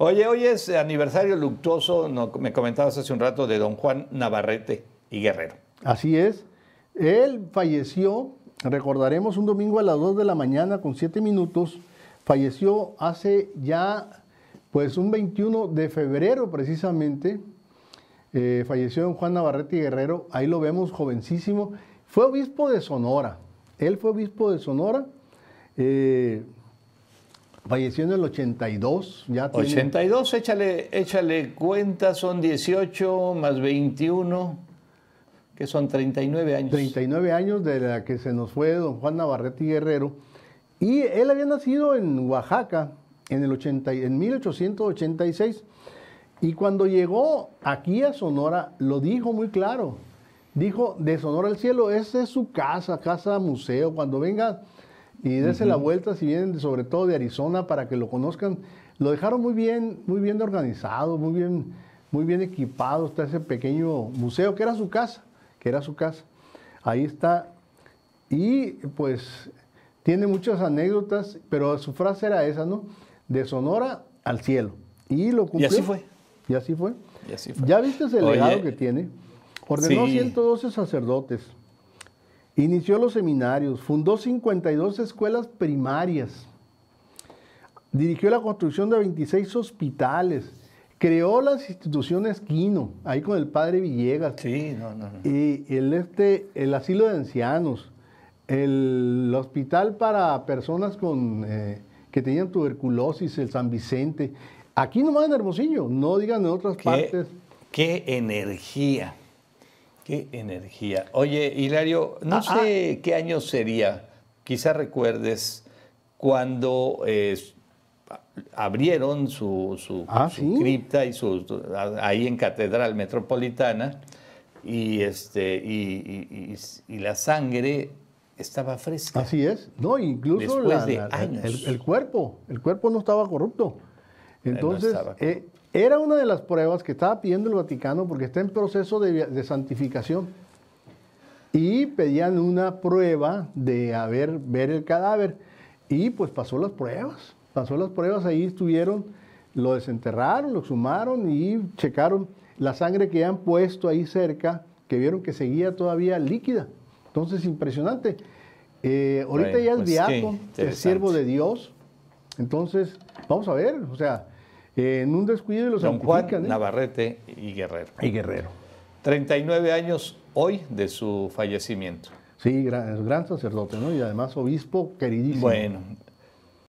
Oye, hoy es aniversario luctuoso, me comentabas hace un rato, de don Juan Navarrete y Guerrero. Así es. Él falleció, recordaremos, un domingo a las 2 de la mañana con 7 minutos. Falleció hace ya, pues, un 21 de febrero precisamente. Eh, falleció don Juan Navarrete y Guerrero. Ahí lo vemos jovencísimo. Fue obispo de Sonora. Él fue obispo de Sonora. Eh, Falleció en el 82, ya 82, échale, échale cuenta, son 18 más 21, que son 39 años. 39 años de la que se nos fue don Juan Navarrete Guerrero. Y él había nacido en Oaxaca en, el 80, en 1886. Y cuando llegó aquí a Sonora, lo dijo muy claro. Dijo, de Sonora al cielo, esa es su casa, casa museo. Cuando venga y dése la vuelta si vienen sobre todo de Arizona para que lo conozcan. Lo dejaron muy bien, muy bien organizado, muy bien, muy bien equipado. Está ese pequeño museo que era su casa, que era su casa. Ahí está. Y pues tiene muchas anécdotas, pero su frase era esa, ¿no? De Sonora al cielo. Y lo cumplió. así fue. Y así fue. Ya viste el legado que tiene. Ordenó 112 sacerdotes Inició los seminarios, fundó 52 escuelas primarias, dirigió la construcción de 26 hospitales, creó las instituciones Quino, ahí con el padre Villegas. Sí, no, no. Y el, este, el asilo de ancianos, el hospital para personas con, eh, que tenían tuberculosis, el San Vicente. Aquí nomás en Hermosillo, no digan en otras partes. ¡Qué energía! Qué energía. Oye, Hilario, no ah, sé ah. qué año sería, quizá recuerdes, cuando abrieron su, ah, cripta y su, ahí en Catedral Metropolitana y, este, y, la sangre estaba fresca. Así es, no, incluso la, de años. El, cuerpo, el cuerpo no estaba corrupto. Entonces, eh, era una de las pruebas que estaba pidiendo el Vaticano porque está en proceso de, santificación. Y pedían una prueba de haber, ver el cadáver. Y pues pasó las pruebas. Pasó las pruebas, ahí estuvieron, lo desenterraron, lo sumaron y checaron la sangre que han puesto ahí cerca, que vieron que seguía todavía líquida. Entonces, impresionante. Eh, ahorita ya es pues, es siervo de Dios. Entonces, vamos a ver, o sea, en un descuido y los Don ¿eh? Navarrete y Guerrero. Y Guerrero. 39 años hoy de su fallecimiento. Sí, gran, gran sacerdote, ¿no? Y además obispo queridísimo. Bueno,